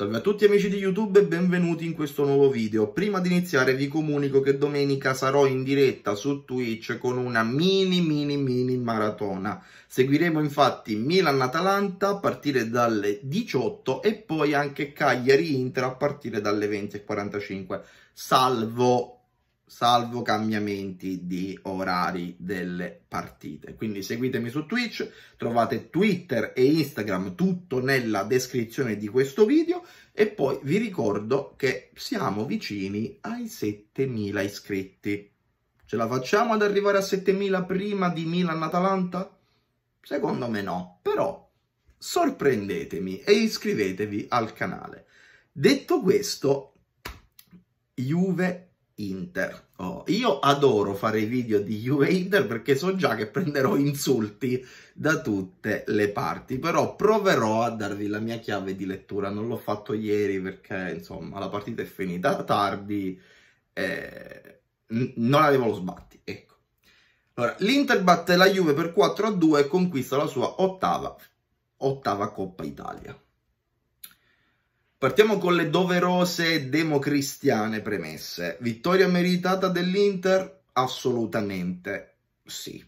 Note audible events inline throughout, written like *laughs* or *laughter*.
Salve a tutti amici di YouTube e benvenuti in questo nuovo video. Prima di iniziare vi comunico che domenica sarò in diretta su Twitch con una mini mini mini maratona. Seguiremo infatti Milan-Atalanta a partire dalle 18 e poi anche Cagliari-Inter a partire dalle 20.45, salvo salvo cambiamenti di orari delle partite. Quindi seguitemi su Twitch, trovate Twitter e Instagram tutto nella descrizione di questo video e poi vi ricordo che siamo vicini ai 7000 iscritti. Ce la facciamo ad arrivare a 7000 prima di Milan-Atalanta? Secondo me no, però sorprendetemi e iscrivetevi al canale. Detto questo, Juve Inter. Oh, io adoro fare i video di Juve Inter perché so già che prenderò insulti da tutte le parti, però proverò a darvi la mia chiave di lettura, non l'ho fatto ieri perché insomma la partita è finita tardi eh, non avevo lo sbatti, ecco. Allora, l'Inter batte la Juve per 4-2 e conquista la sua ottava, ottava Coppa Italia. Partiamo con le doverose democristiane premesse. Vittoria meritata dell'Inter? Assolutamente sì.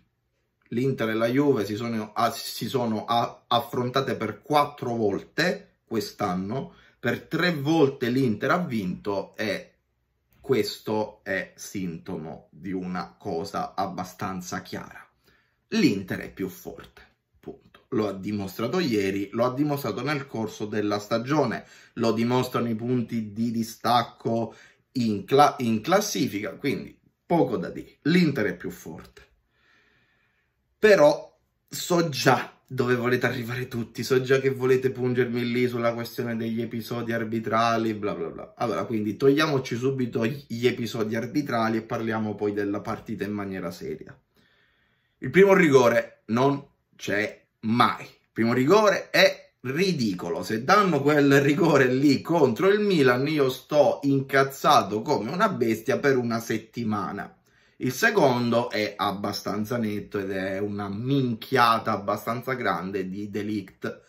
L'Inter e la Juve si sono, si sono affrontate per quattro volte quest'anno, per tre volte l'Inter ha vinto e questo è sintomo di una cosa abbastanza chiara. L'Inter è più forte lo ha dimostrato ieri, lo ha dimostrato nel corso della stagione, lo dimostrano i punti di distacco in, cla in classifica, quindi poco da dire, l'Inter è più forte. Però so già dove volete arrivare tutti, so già che volete pungermi lì sulla questione degli episodi arbitrali, bla bla bla. Allora, quindi togliamoci subito gli episodi arbitrali e parliamo poi della partita in maniera seria. Il primo rigore non c'è mai. Primo rigore è ridicolo. Se danno quel rigore lì contro il Milan, io sto incazzato come una bestia per una settimana. Il secondo è abbastanza netto ed è una minchiata abbastanza grande di Delict.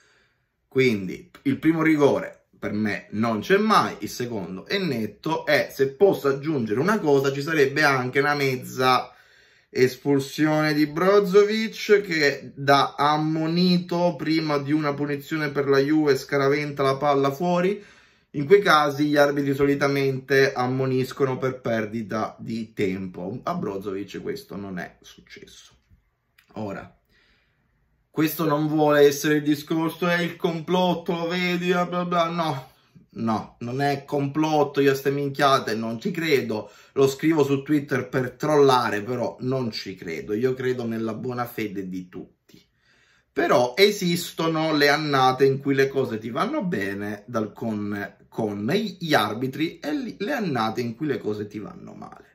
Quindi il primo rigore per me non c'è mai, il secondo è netto e se posso aggiungere una cosa ci sarebbe anche una mezza Espulsione di Brozovic che da ammonito prima di una punizione per la Juve scaraventa la palla fuori. In quei casi gli arbitri solitamente ammoniscono per perdita di tempo. A Brozovic questo non è successo. Ora, questo non vuole essere il discorso, è il complotto, lo vedi, bla bla, no. No, non è complotto, io a ste minchiate non ci credo, lo scrivo su Twitter per trollare, però non ci credo, io credo nella buona fede di tutti. Però esistono le annate in cui le cose ti vanno bene dal con, con gli arbitri e le annate in cui le cose ti vanno male.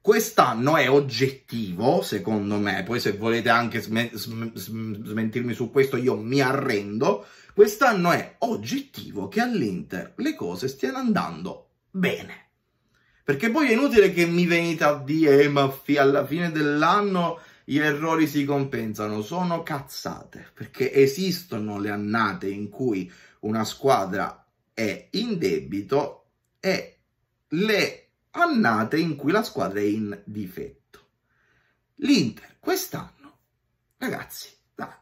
Quest'anno è oggettivo, secondo me, poi se volete anche sm sm sm smentirmi su questo io mi arrendo, Quest'anno è oggettivo che all'Inter le cose stiano andando bene. Perché poi è inutile che mi venite a dire, eh, ma fi- alla fine dell'anno gli errori si compensano. Sono cazzate, perché esistono le annate in cui una squadra è in debito e le annate in cui la squadra è in difetto. L'Inter quest'anno, ragazzi,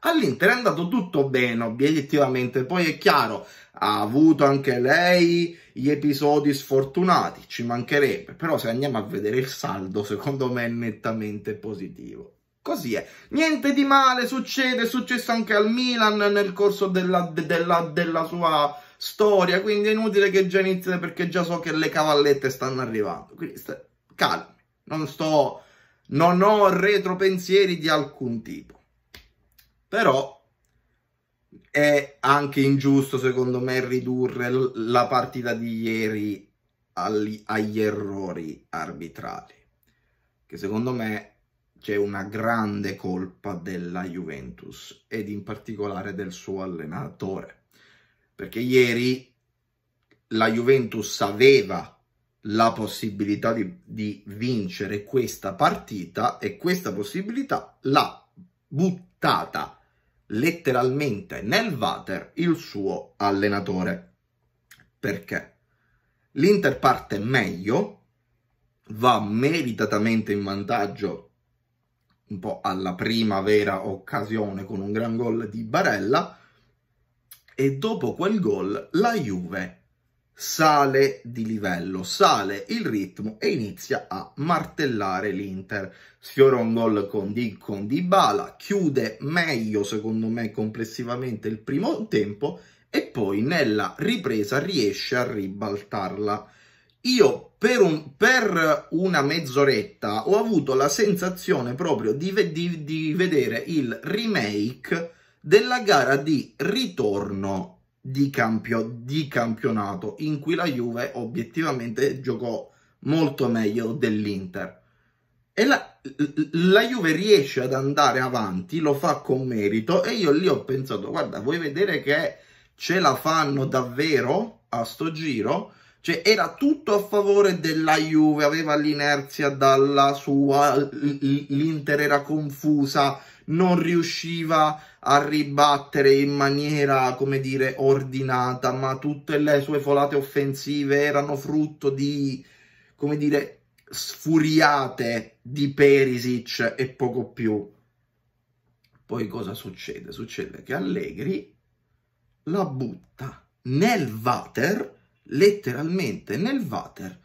All'Inter è andato tutto bene, obiettivamente, poi è chiaro, ha avuto anche lei gli episodi sfortunati, ci mancherebbe, però se andiamo a vedere il saldo, secondo me è nettamente positivo. Così è, niente di male succede, è successo anche al Milan nel corso della, della, della sua storia, quindi è inutile che già iniziate perché già so che le cavallette stanno arrivando. Quindi calmi, non sto, non ho retropensieri di alcun tipo però è anche ingiusto secondo me ridurre la partita di ieri agli, agli errori arbitrali, che secondo me c'è una grande colpa della Juventus ed in particolare del suo allenatore, perché ieri la Juventus aveva la possibilità di, di vincere questa partita e questa possibilità l'ha buttata letteralmente nel water il suo allenatore. Perché? L'Inter parte meglio, va meritatamente in vantaggio un po' alla prima vera occasione con un gran gol di Barella e dopo quel gol la Juve sale di livello, sale il ritmo e inizia a martellare l'Inter. Sfiora un gol con, di, con Dybala, chiude meglio secondo me complessivamente il primo tempo e poi nella ripresa riesce a ribaltarla. Io per, un, per una mezz'oretta ho avuto la sensazione proprio di, di, di vedere il remake della gara di ritorno di, campio, di campionato in cui la Juve obiettivamente giocò molto meglio dell'Inter. E la, la, Juve riesce ad andare avanti, lo fa con merito e io lì ho pensato, guarda, vuoi vedere che ce la fanno davvero a sto giro? Cioè era tutto a favore della Juve, aveva l'inerzia dalla sua, l'Inter era confusa, non riusciva a ribattere in maniera, come dire, ordinata, ma tutte le sue folate offensive erano frutto di, come dire, sfuriate di Perisic e poco più. Poi cosa succede? Succede che Allegri la butta nel water, letteralmente nel water,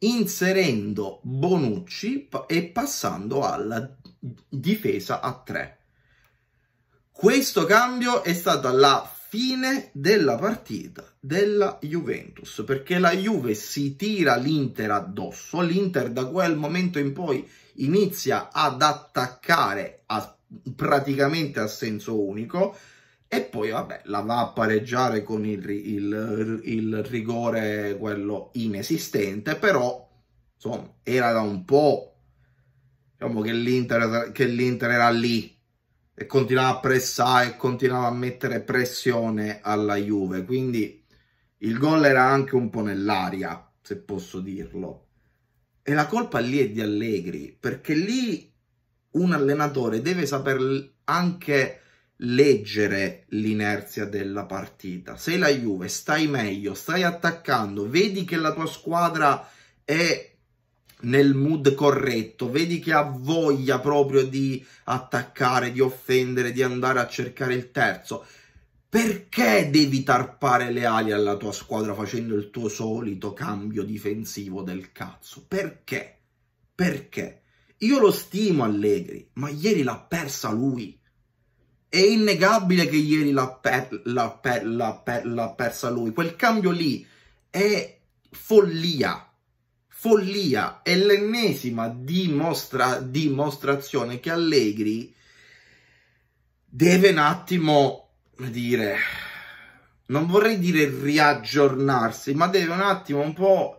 inserendo Bonucci e passando alla difesa a 3. Questo cambio è stata la fine della partita della Juventus, perché la Juve si tira l'Inter addosso, l'Inter da quel momento in poi inizia ad attaccare a, praticamente a senso unico, e poi vabbè la va a pareggiare con il, il, il rigore quello inesistente però insomma era da un po' diciamo che l'Inter, che l'Inter era lì e continuava a pressare e continuava a mettere pressione alla Juve quindi il gol era anche un po' nell'aria se posso dirlo e la colpa lì è di Allegri perché lì un allenatore deve saper anche leggere l'inerzia della partita. Se la Juve stai meglio, stai attaccando, vedi che la tua squadra è nel mood corretto, vedi che ha voglia proprio di attaccare, di offendere, di andare a cercare il terzo. Perché devi tarpare le ali alla tua squadra facendo il tuo solito cambio difensivo del cazzo? Perché? Perché? Io lo stimo Allegri, ma ieri l'ha persa lui è innegabile che ieri l'ha, per, l'ha, per, l'ha, per, l'ha persa lui. Quel cambio lì è follia follia è l'ennesima dimostra, dimostrazione che Allegri deve un attimo dire non vorrei dire riaggiornarsi ma deve un attimo un po'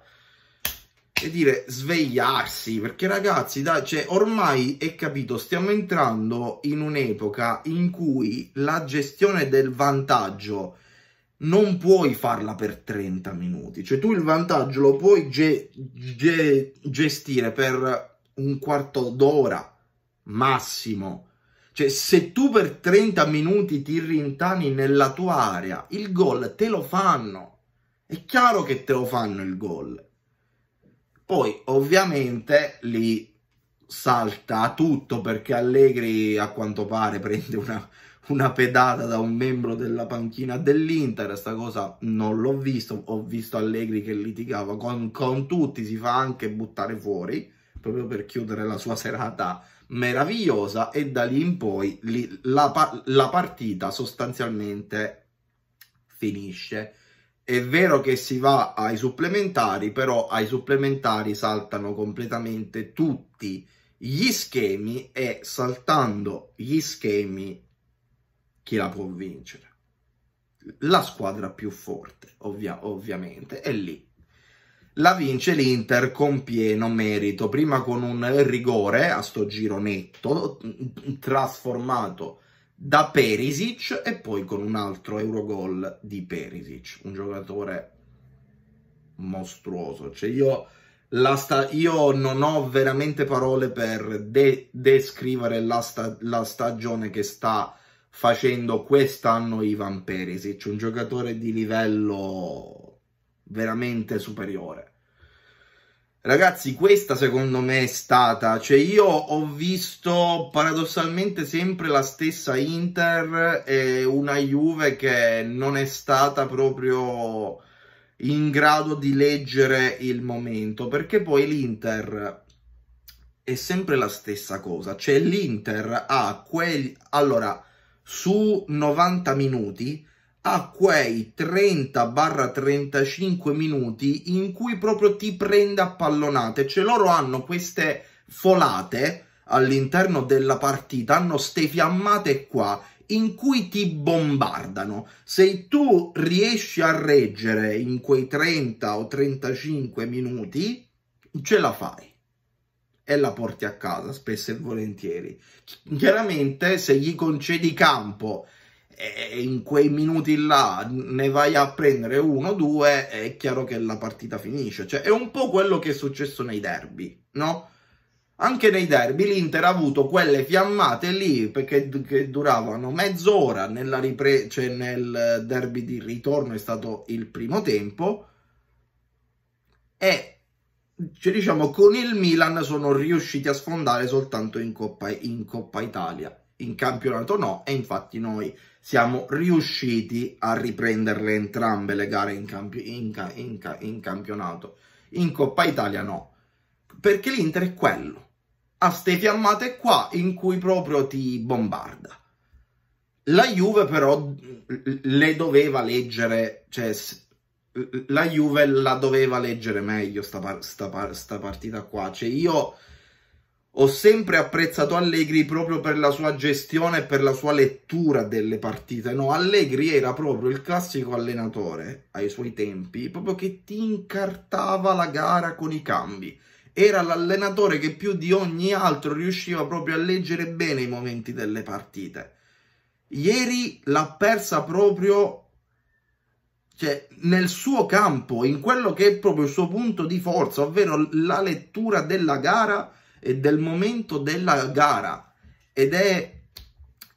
e dire, svegliarsi, perché ragazzi, da, cioè, ormai è capito, stiamo entrando in un'epoca in cui la gestione del vantaggio non puoi farla per 30 minuti, cioè tu il vantaggio lo puoi ge ge gestire per un quarto d'ora massimo. Cioè, se tu per 30 minuti ti rintani nella tua area, il gol te lo fanno. È chiaro che te lo fanno il gol poi ovviamente lì salta tutto perché Allegri a quanto pare *laughs* prende una, una pedata da un membro della panchina dell'Inter, sta cosa non l'ho visto, ho visto Allegri che litigava con, con tutti, si fa anche buttare fuori, proprio per chiudere la sua serata meravigliosa e da lì in poi li, la, la partita sostanzialmente finisce. È vero che si va ai supplementari, però ai supplementari saltano completamente tutti gli schemi e saltando gli schemi chi la può vincere? La squadra più forte, ovvia ovviamente, è lì. La vince l'Inter con pieno merito, prima con un rigore a sto giro netto, trasformato da Perisic e poi con un altro Eurogol di Perisic, un giocatore mostruoso. Cioè io, sta- io non ho veramente parole per de- descrivere la, sta- la stagione che sta facendo quest'anno Ivan Perisic, un giocatore di livello veramente superiore. Ragazzi, questa secondo me è stata, cioè io ho visto paradossalmente sempre la stessa Inter e una Juve che non è stata proprio in grado di leggere il momento, perché poi l'Inter è sempre la stessa cosa, cioè l'Inter ha quelli... Allora, su 90 minuti a quei 30-35 minuti in cui proprio ti prende a pallonate, cioè loro hanno queste folate all'interno della partita, hanno ste fiammate qua in cui ti bombardano. Se tu riesci a reggere in quei 30 o 35 minuti, ce la fai e la porti a casa spesso e volentieri. Chiaramente se gli concedi campo e in quei minuti là ne vai a prendere uno o due, è chiaro che la partita finisce. Cioè, è un po' quello che è successo nei derby, no? Anche nei derby l'Inter ha avuto quelle fiammate lì perché che duravano mezz'ora nella ripre- cioè nel derby di ritorno è stato il primo tempo e cioè, diciamo con il Milan sono riusciti a sfondare soltanto in Coppa, in Coppa Italia, in campionato no e infatti noi siamo riusciti a riprenderle entrambe le gare in, campi in, ca in, ca in campionato. In Coppa Italia no, perché l'Inter è quello. A ste fiammate qua in cui proprio ti bombarda. La Juve però le doveva leggere, cioè la Juve la doveva leggere meglio sta, par sta, par sta partita qua. Cioè io ho sempre apprezzato Allegri proprio per la sua gestione e per la sua lettura delle partite. No, Allegri era proprio il classico allenatore ai suoi tempi, proprio che ti incartava la gara con i cambi. Era l'allenatore che più di ogni altro riusciva proprio a leggere bene i momenti delle partite. Ieri l'ha persa proprio cioè, nel suo campo, in quello che è proprio il suo punto di forza, ovvero la lettura della gara e del momento della gara ed è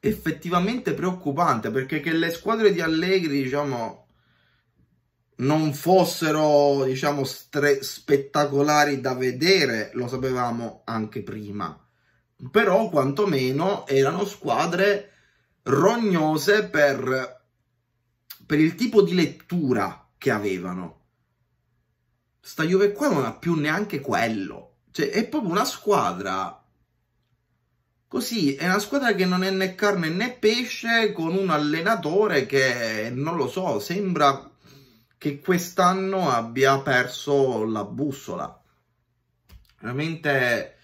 effettivamente preoccupante perché che le squadre di Allegri, diciamo, non fossero, diciamo, spettacolari da vedere, lo sapevamo anche prima. Però quantomeno erano squadre rognose per, per il tipo di lettura che avevano. Sta Juve qua non ha più neanche quello. Cioè, è proprio una squadra Così è una squadra che non è né carne né pesce, con un allenatore che non lo so, sembra che quest'anno abbia perso la bussola. Veramente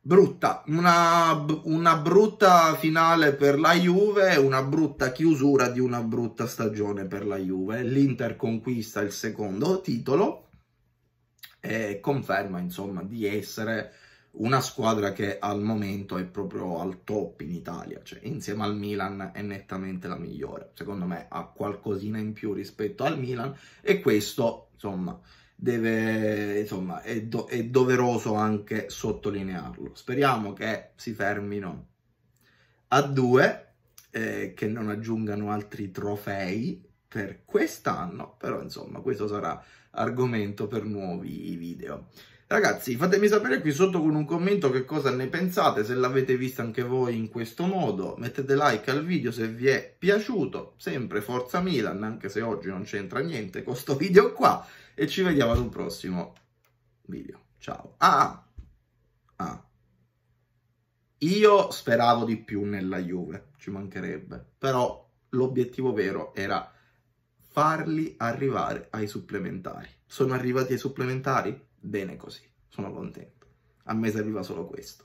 brutta, una, una brutta finale per la Juve, una brutta chiusura di una brutta stagione per la Juve. L'Inter conquista il secondo titolo e conferma insomma di essere una squadra che al momento è proprio al top in Italia, cioè insieme al Milan è nettamente la migliore, secondo me ha qualcosina in più rispetto al Milan e questo insomma, deve, insomma è, do è doveroso anche sottolinearlo. Speriamo che si fermino a due, eh, che non aggiungano altri trofei per quest'anno, però insomma questo sarà argomento per nuovi video. Ragazzi, fatemi sapere qui sotto con un commento che cosa ne pensate, se l'avete visto anche voi in questo modo. Mettete like al video se vi è piaciuto, sempre Forza Milan, anche se oggi non c'entra niente con questo video qua. E ci vediamo ad un prossimo video. Ciao. Ah, ah. Io speravo di più nella Juve, ci mancherebbe. Però l'obiettivo vero era farli arrivare ai supplementari. Sono arrivati ai supplementari? Bene così, sono contento. A me serviva solo questo.